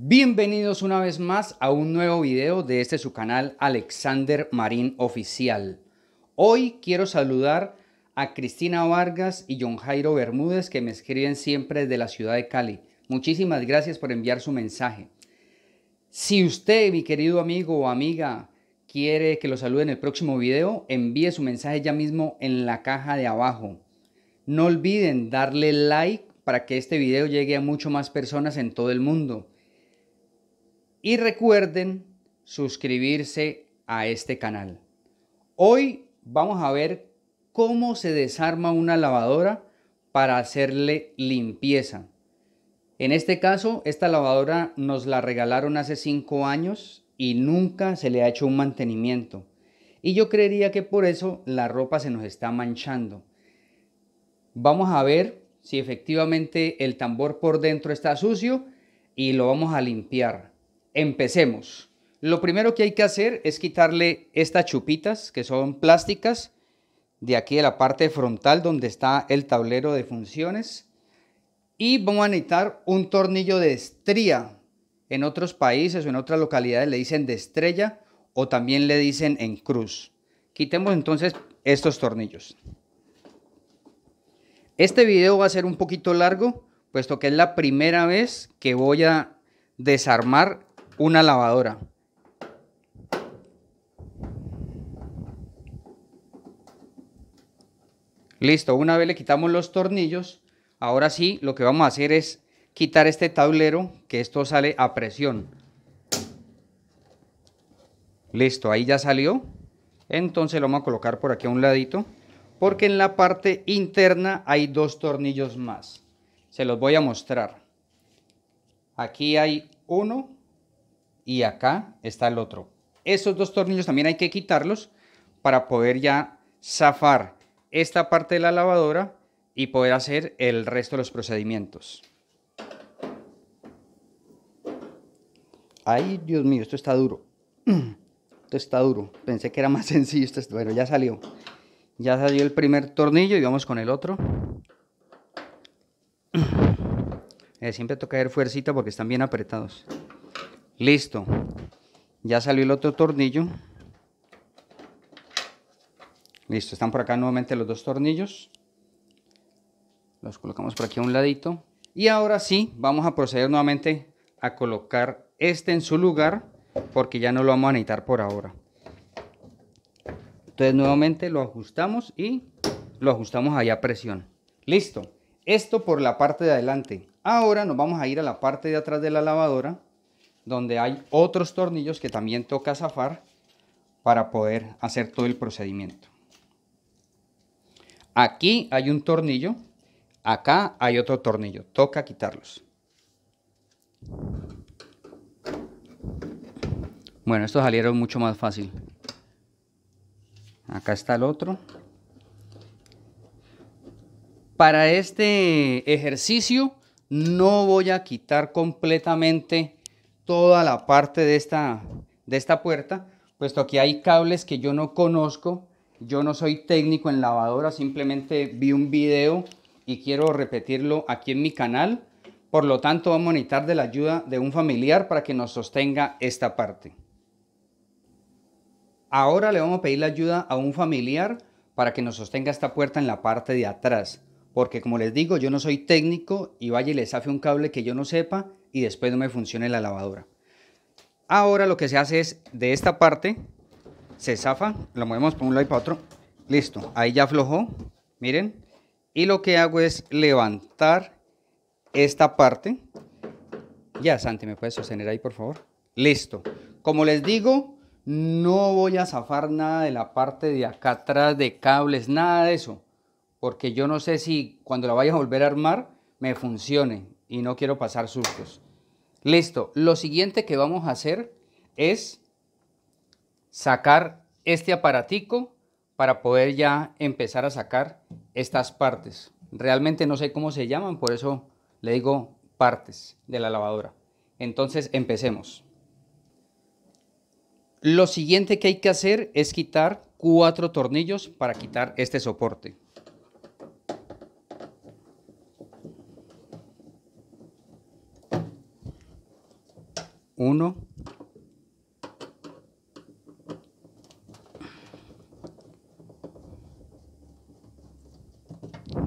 Bienvenidos una vez más a un nuevo video de este su canal Alexander Marín Oficial. Hoy quiero saludar a Cristina Vargas y John Jairo Bermúdez que me escriben siempre desde la ciudad de Cali. Muchísimas gracias por enviar su mensaje. Si usted, mi querido amigo o amiga, quiere que lo salude en el próximo video, envíe su mensaje ya mismo en la caja de abajo. No olviden darle like para que este video llegue a mucho más personas en todo el mundo y recuerden suscribirse a este canal. Hoy vamos a ver cómo se desarma una lavadora para hacerle limpieza. En este caso, esta lavadora nos la regalaron hace 5 años y nunca se le ha hecho un mantenimiento. Y yo creería que por eso la ropa se nos está manchando. Vamos a ver si efectivamente el tambor por dentro está sucio y lo vamos a limpiar empecemos. Lo primero que hay que hacer es quitarle estas chupitas que son plásticas de aquí de la parte frontal donde está el tablero de funciones y vamos a necesitar un tornillo de estría. En otros países o en otras localidades le dicen de estrella o también le dicen en cruz. Quitemos entonces estos tornillos. Este video va a ser un poquito largo, puesto que es la primera vez que voy a desarmar una lavadora. Listo, una vez le quitamos los tornillos, ahora sí lo que vamos a hacer es quitar este tablero, que esto sale a presión. Listo, ahí ya salió. Entonces lo vamos a colocar por aquí a un ladito, porque en la parte interna hay dos tornillos más. Se los voy a mostrar. Aquí hay uno y acá está el otro. Esos dos tornillos también hay que quitarlos para poder ya zafar esta parte de la lavadora y poder hacer el resto de los procedimientos. Ay, Dios mío, esto está duro. Esto está duro. Pensé que era más sencillo. Esto Bueno, ya salió. Ya salió el primer tornillo y vamos con el otro. Eh, siempre toca hacer fuercita porque están bien apretados. Listo. Ya salió el otro tornillo. Listo, están por acá nuevamente los dos tornillos. Los colocamos por aquí a un ladito. Y ahora sí, vamos a proceder nuevamente a colocar este en su lugar porque ya no lo vamos a necesitar por ahora. Entonces nuevamente lo ajustamos y lo ajustamos allá a presión. Listo. Esto por la parte de adelante. Ahora nos vamos a ir a la parte de atrás de la lavadora donde hay otros tornillos que también toca zafar para poder hacer todo el procedimiento. Aquí hay un tornillo, acá hay otro tornillo, toca quitarlos. Bueno, estos salieron mucho más fácil. Acá está el otro. Para este ejercicio no voy a quitar completamente toda la parte de esta, de esta puerta, puesto que hay cables que yo no conozco, yo no soy técnico en lavadora, simplemente vi un video y quiero repetirlo aquí en mi canal. Por lo tanto, vamos a necesitar de la ayuda de un familiar para que nos sostenga esta parte. Ahora le vamos a pedir la ayuda a un familiar para que nos sostenga esta puerta en la parte de atrás porque como les digo, yo no soy técnico y vaya y le hace un cable que yo no sepa y después no me funcione la lavadora. Ahora lo que se hace es de esta parte se zafa, lo movemos por un lado y para otro. Listo, ahí ya aflojó, miren. Y lo que hago es levantar esta parte. Ya, Santi, ¿me puedes sostener ahí, por favor? Listo. Como les digo, no voy a zafar nada de la parte de acá atrás de cables, nada de eso porque yo no sé si cuando la vaya a volver a armar me funcione y no quiero pasar sustos. Listo, lo siguiente que vamos a hacer es sacar este aparatico para poder ya empezar a sacar estas partes. Realmente no sé cómo se llaman, por eso le digo partes de la lavadora. Entonces empecemos. Lo siguiente que hay que hacer es quitar cuatro tornillos para quitar este soporte. 1.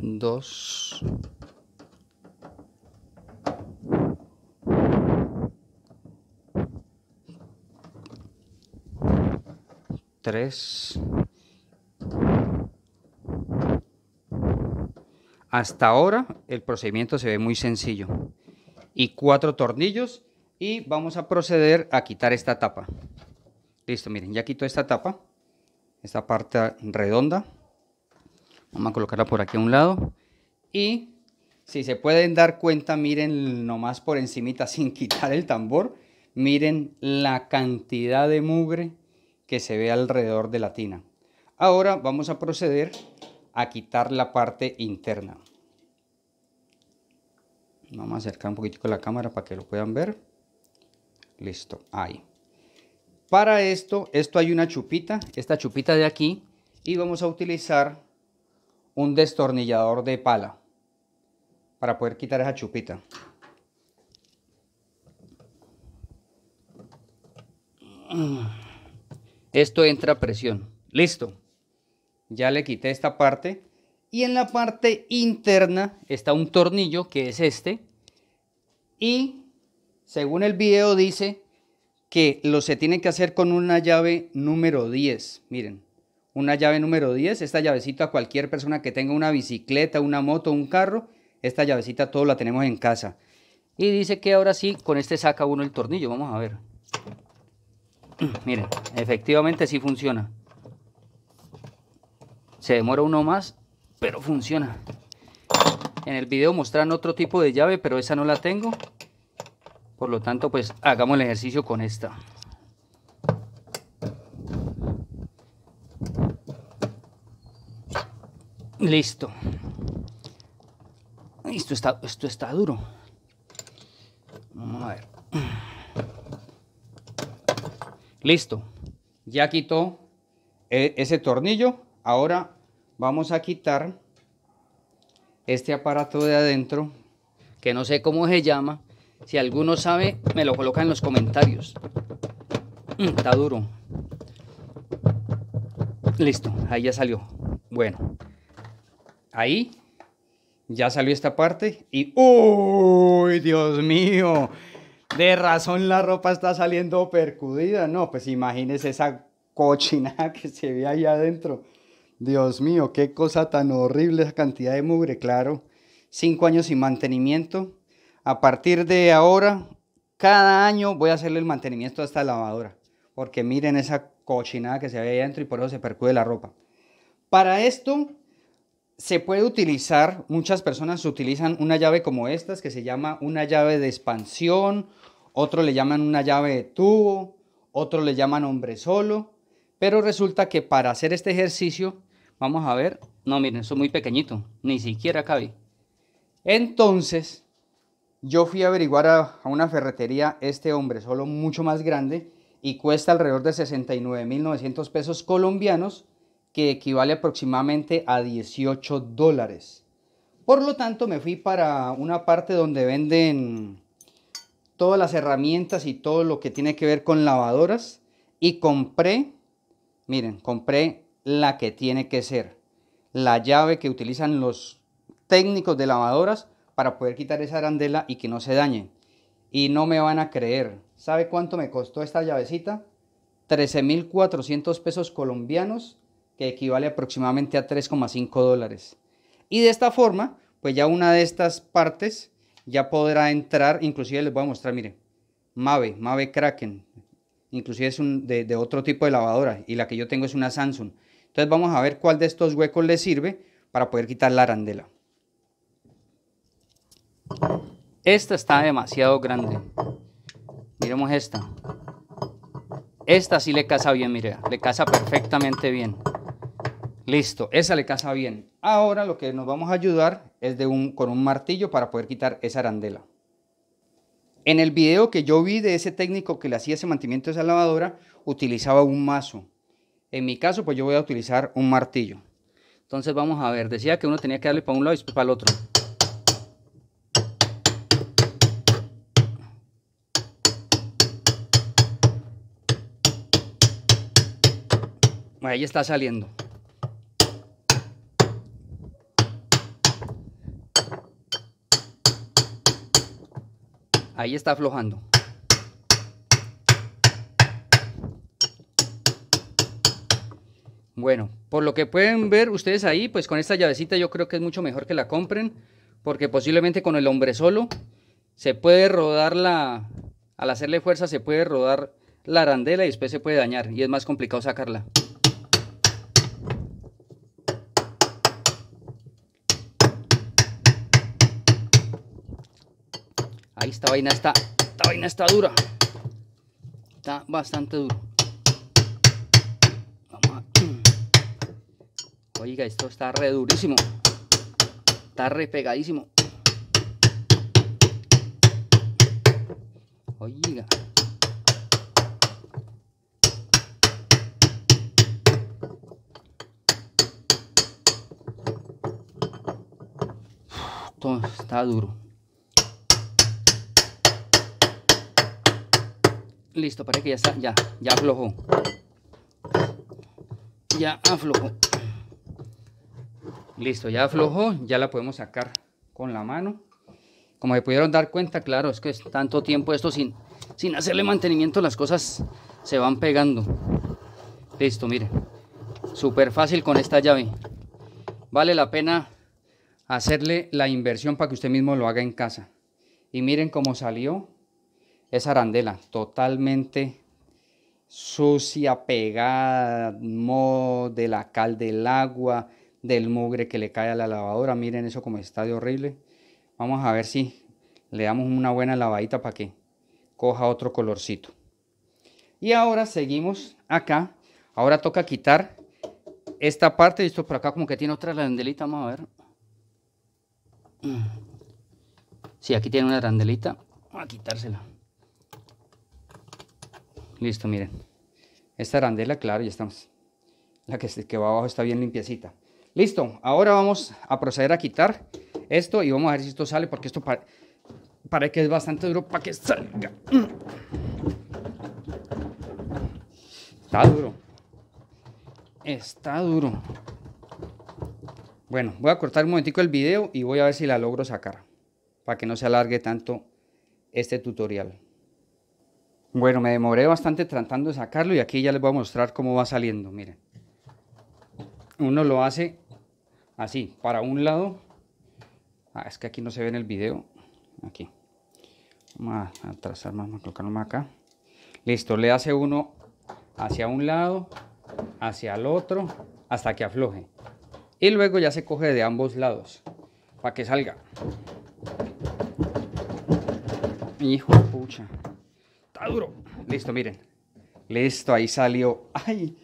2 3 Hasta ahora el procedimiento se ve muy sencillo. Y cuatro tornillos y vamos a proceder a quitar esta tapa. Listo, miren, ya quito esta tapa, esta parte redonda. Vamos a colocarla por aquí a un lado. Y si se pueden dar cuenta, miren nomás por encimita sin quitar el tambor, miren la cantidad de mugre que se ve alrededor de la tina. Ahora vamos a proceder a quitar la parte interna. Vamos a acercar un poquitico la cámara para que lo puedan ver. Listo, ahí. Para esto, esto hay una chupita, esta chupita de aquí, y vamos a utilizar un destornillador de pala para poder quitar esa chupita. Esto entra a presión. Listo. Ya le quité esta parte. Y en la parte interna está un tornillo que es este. Y según el video dice que lo se tiene que hacer con una llave número 10. Miren, una llave número 10, esta llavecita a cualquier persona que tenga una bicicleta, una moto, un carro, esta llavecita todos la tenemos en casa. Y dice que ahora sí, con este saca uno el tornillo, vamos a ver. Miren, efectivamente sí funciona. Se demora uno más, pero funciona. En el video mostraron otro tipo de llave, pero esa no la tengo. Por lo tanto, pues hagamos el ejercicio con esta. Listo. Esto está, esto está duro. Vamos a ver. Listo. Ya quitó eh, ese tornillo. Ahora vamos a quitar este aparato de adentro, que no sé cómo se llama, si alguno sabe, me lo coloca en los comentarios. Mm, está duro. Listo, ahí ya salió. Bueno, ahí ya salió esta parte y... ¡Uy, Dios mío! De razón la ropa está saliendo percudida. No, pues imagínese esa cochinada que se ve ahí adentro. Dios mío, qué cosa tan horrible esa cantidad de mugre, claro. Cinco años sin mantenimiento a partir de ahora, cada año voy a hacerle el mantenimiento a esta lavadora, porque miren esa cochinada que se ve ahí adentro y por eso se percude la ropa. Para esto se puede utilizar, muchas personas utilizan una llave como estas que se llama una llave de expansión, otros le llaman una llave de tubo, otros le llaman hombre solo, pero resulta que para hacer este ejercicio, vamos a ver, no miren, eso es muy pequeñito, ni siquiera cabe. Entonces, yo fui a averiguar a, una ferretería este hombre solo mucho más grande y cuesta alrededor de 69.900 pesos colombianos, que equivale aproximadamente a 18 dólares. Por lo tanto, me fui para una parte donde venden todas las herramientas y todo lo que tiene que ver con lavadoras y compré, miren, compré la que tiene que ser, la llave que utilizan los técnicos de lavadoras para poder quitar esa arandela y que no se dañe. Y no me van a creer. ¿Sabe cuánto me costó esta llavecita? 13.400 pesos colombianos, que equivale aproximadamente a 3,5 dólares. Y de esta forma, pues ya una de estas partes ya podrá entrar, inclusive les voy a mostrar, mire, Mave, Mave Kraken, inclusive es un, de otro tipo de lavadora y la que yo tengo es una Samsung. Entonces vamos a ver cuál de estos huecos le sirve para poder quitar la arandela. Esta está demasiado grande. Miremos esta. Esta sí le casa bien, mire, le casa perfectamente bien. Listo, esa le casa bien. Ahora lo que nos vamos a ayudar es de un, con un martillo para poder quitar esa arandela. En el video que yo vi de ese técnico que le hacía ese mantenimiento de esa lavadora, utilizaba un mazo. En mi caso, pues yo voy a utilizar un martillo. Entonces vamos a ver, decía que uno tenía que darle para un lado y para el otro. ahí está saliendo. Ahí está aflojando. Bueno, por lo que pueden ver ustedes ahí, pues con esta llavecita yo creo que es mucho mejor que la compren, porque posiblemente con el hombre solo se puede rodar la, al hacerle fuerza se puede rodar la arandela y después se puede dañar y es más complicado sacarla. Ahí esta vaina está, esta vaina está dura. Está bastante duro. Oiga, esto está re durísimo. Está re pegadísimo. Oiga. Todo está duro. Listo, parece que ya está, ya, ya aflojó. Ya aflojó. Listo, ya aflojó, ya la podemos sacar con la mano. Como se pudieron dar cuenta, claro, es que es tanto tiempo esto sin, sin hacerle mantenimiento, las cosas se van pegando. Listo, miren. Súper fácil con esta llave. Vale la pena hacerle la inversión para que usted mismo lo haga en casa. Y miren cómo salió esa arandela, totalmente sucia, pegada, mo de la cal del agua, del mugre que le cae a la lavadora. Miren eso como está de horrible. Vamos a ver si le damos una buena lavadita para que coja otro colorcito. Y ahora seguimos acá. Ahora toca quitar esta parte. Esto por acá como que tiene otra arandelita. Vamos a ver. Sí, aquí tiene una arandelita. Vamos a quitársela. Listo, miren. Esta arandela, claro, ya estamos. La que, que va abajo está bien limpiecita. Listo, ahora vamos a proceder a quitar esto y vamos a ver si esto sale, porque esto para, que es bastante duro para que salga. Está duro. Está duro. Bueno, voy a cortar un momentico el video y voy a ver si la logro sacar, para que no se alargue tanto este tutorial. Bueno, me demoré bastante tratando de sacarlo y aquí ya les voy a mostrar cómo va saliendo, miren. Uno lo hace así, para un lado. Ah, es que aquí no se ve en el video. Aquí. Vamos a trazar más, vamos a colocarlo más acá. Listo, le hace uno hacia un lado, hacia el otro, hasta que afloje. Y luego ya se coge de ambos lados, para que salga. Hijo de pucha. Listo, miren. Listo, ahí salió. ¡Ay!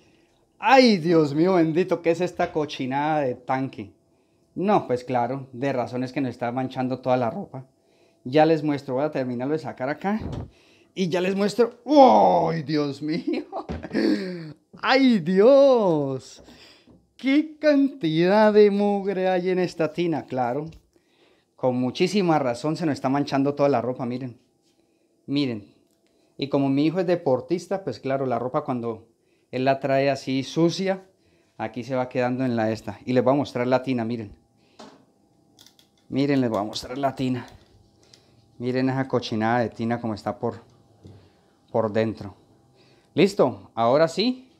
¡Ay, Dios mío bendito! ¿Qué es esta cochinada de tanque? No, pues claro, de razones que nos está manchando toda la ropa. Ya les muestro, voy a terminarlo de sacar acá. Y ya les muestro. ¡Ay, Dios mío! ¡Ay, Dios! ¿Qué cantidad de mugre hay en esta tina? Claro. Con muchísima razón se nos está manchando toda la ropa, miren. Miren, y como mi hijo es deportista, pues claro, la ropa cuando él la trae así sucia, aquí se va quedando en la esta. Y les voy a mostrar la tina, miren. Miren, les voy a mostrar la tina. Miren esa cochinada de tina como está por, por dentro. Listo, ahora sí,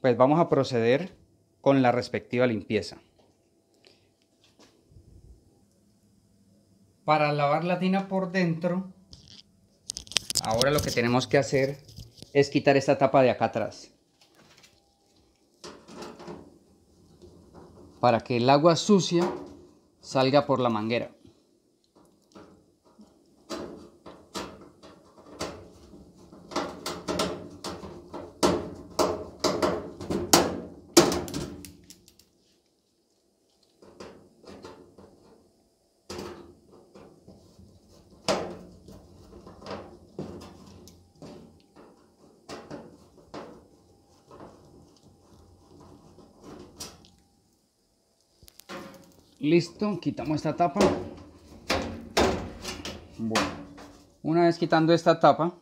pues vamos a proceder con la respectiva limpieza. Para lavar la tina por dentro, Ahora lo que tenemos que hacer es quitar esta tapa de acá atrás. Para que el agua sucia salga por la manguera. Listo, quitamos esta tapa. Bueno, una vez quitando esta tapa,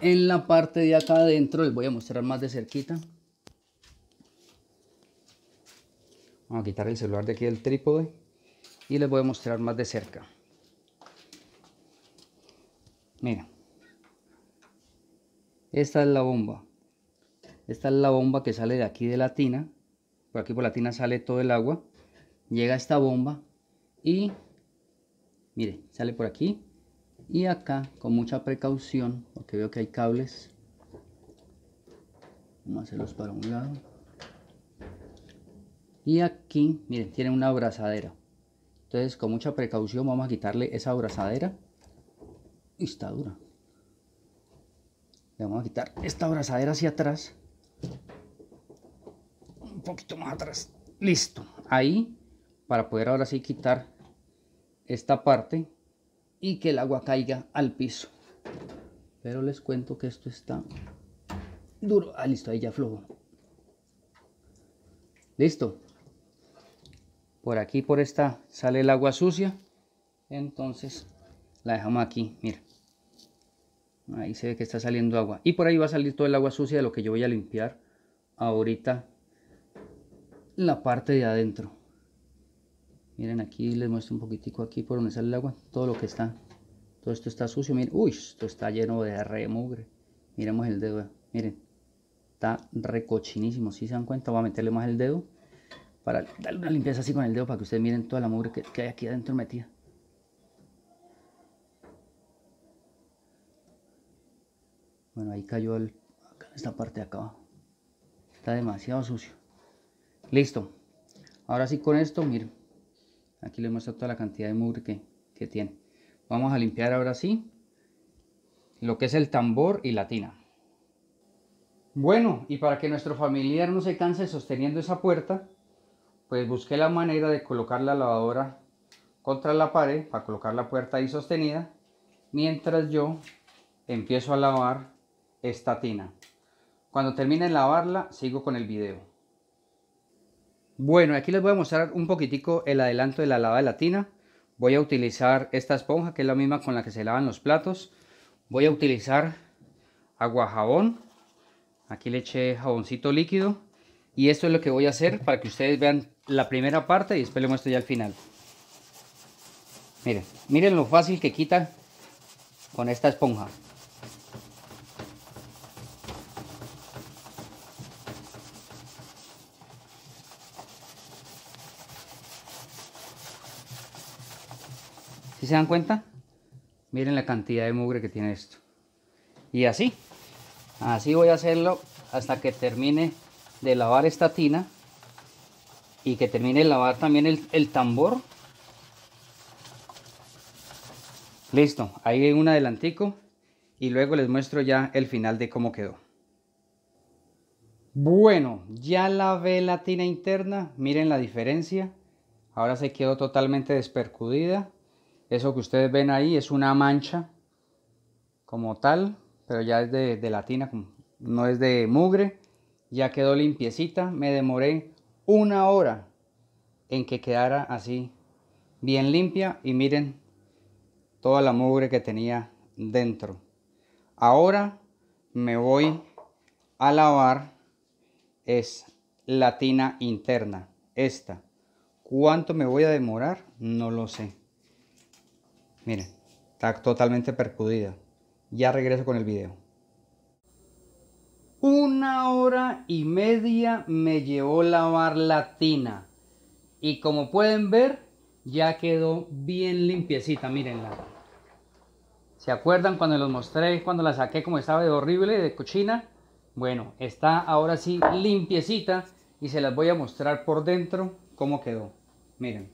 en la parte de acá adentro, les voy a mostrar más de cerquita. Vamos a quitar el celular de aquí del trípode y les voy a mostrar más de cerca. Mira, esta es la bomba. Esta es la bomba que sale de aquí de la tina. Por aquí por la tina sale todo el agua. Llega esta bomba y, mire, sale por aquí. Y acá, con mucha precaución, porque veo que hay cables. Vamos a hacerlos para un lado. Y aquí, miren, tiene una abrazadera. Entonces, con mucha precaución, vamos a quitarle esa abrazadera. Y está dura. Le vamos a quitar esta abrazadera hacia atrás poquito más atrás. Listo. Ahí, para poder ahora sí quitar esta parte y que el agua caiga al piso. Pero les cuento que esto está duro. Ah, listo, ahí ya flojo. Listo. Por aquí, por esta, sale el agua sucia. Entonces la dejamos aquí, mira. Ahí se ve que está saliendo agua. Y por ahí va a salir todo el agua sucia de lo que yo voy a limpiar ahorita la parte de adentro miren aquí les muestro un poquitico aquí por donde sale el agua todo lo que está todo esto está sucio miren uy esto está lleno de mugre miremos el dedo miren está recochinísimo si se dan cuenta voy a meterle más el dedo para darle una limpieza así con el dedo para que ustedes miren toda la mugre que, hay aquí adentro metida bueno ahí cayó esta parte de acá está demasiado sucio Listo. Ahora sí con esto, miren. Aquí les muestro toda la cantidad de mugre que, tiene. Vamos a limpiar ahora sí lo que es el tambor y la tina. Bueno, y para que nuestro familiar no se canse sosteniendo esa puerta, pues busqué la manera de colocar la lavadora contra la pared para colocar la puerta ahí sostenida, mientras yo empiezo a lavar esta tina. Cuando termine de lavarla, sigo con el video. Bueno, aquí les voy a mostrar un poquitico el adelanto de la lava de latina. Voy a utilizar esta esponja, que es la misma con la que se lavan los platos. Voy a utilizar agua jabón. Aquí le eché jaboncito líquido. Y esto es lo que voy a hacer para que ustedes vean la primera parte y después les muestro ya al final. Miren, miren lo fácil que quita con esta esponja. Si se dan cuenta? Miren la cantidad de mugre que tiene esto. Y así, así voy a hacerlo hasta que termine de lavar esta tina y que termine de lavar también el, el tambor. Listo, ahí hay un adelantico y luego les muestro ya el final de cómo quedó. Bueno, ya lavé la tina interna, miren la diferencia. Ahora se quedó totalmente despercudida. Eso que ustedes ven ahí es una mancha como tal, pero ya es de, latina, no es de mugre. Ya quedó limpiecita. Me demoré una hora en que quedara así bien limpia y miren toda la mugre que tenía dentro. Ahora me voy a lavar es la tina interna, esta. ¿Cuánto me voy a demorar? No lo sé. Miren, está totalmente percudida. Ya regreso con el video. Una hora y media me llevó lavar la tina. Y como pueden ver, ya quedó bien limpiecita, mirenla ¿Se acuerdan cuando los mostré, cuando la saqué como estaba de horrible, de cochina? Bueno, está ahora sí limpiecita y se las voy a mostrar por dentro cómo quedó. Miren,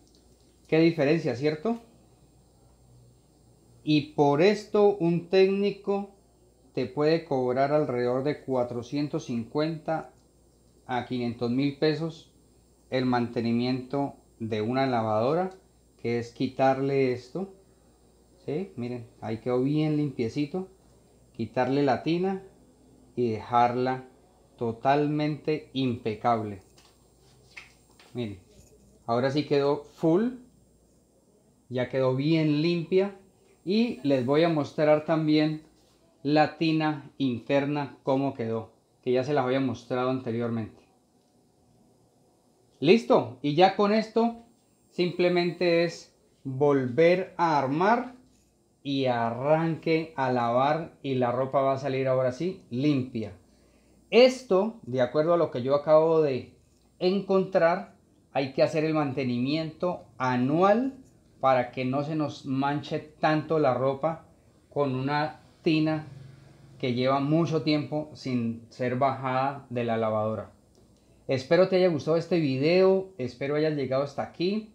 qué diferencia, ¿cierto? y por esto un técnico te puede cobrar alrededor de 450 a 500 mil pesos el mantenimiento de una lavadora que es quitarle esto ¿sí? miren ahí quedó bien limpiecito quitarle la tina y dejarla totalmente impecable miren ahora sí quedó full ya quedó bien limpia y les voy a mostrar también la tina interna cómo quedó que ya se las había mostrado anteriormente listo y ya con esto simplemente es volver a armar y arranque a lavar y la ropa va a salir ahora sí limpia esto de acuerdo a lo que yo acabo de encontrar hay que hacer el mantenimiento anual para que no se nos manche tanto la ropa con una tina que lleva mucho tiempo sin ser bajada de la lavadora. Espero te haya gustado este video, espero hayas llegado hasta aquí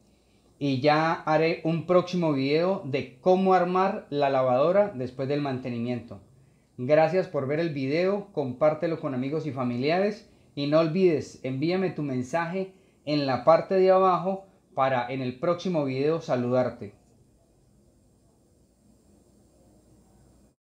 y ya haré un próximo video de cómo armar la lavadora después del mantenimiento. Gracias por ver el video, compártelo con amigos y familiares y no olvides, envíame tu mensaje en la parte de abajo para en el próximo video saludarte.